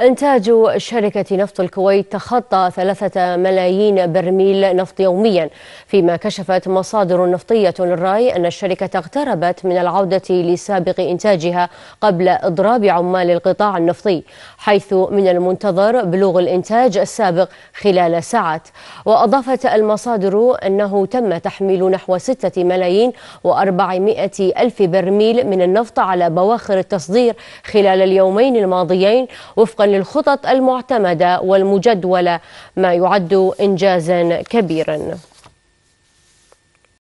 إنتاج شركة نفط الكويت تخطى ثلاثة ملايين برميل نفط يوميا فيما كشفت مصادر نفطية الرأي أن الشركة اقتربت من العودة لسابق إنتاجها قبل إضراب عمال القطاع النفطي حيث من المنتظر بلوغ الإنتاج السابق خلال ساعات وأضافت المصادر أنه تم تحميل نحو ستة ملايين وأربعمائة ألف برميل من النفط على بواخر التصدير خلال اليومين الماضيين وفقا للخطط المعتمدة والمجدولة ما يعد إنجازا كبيرا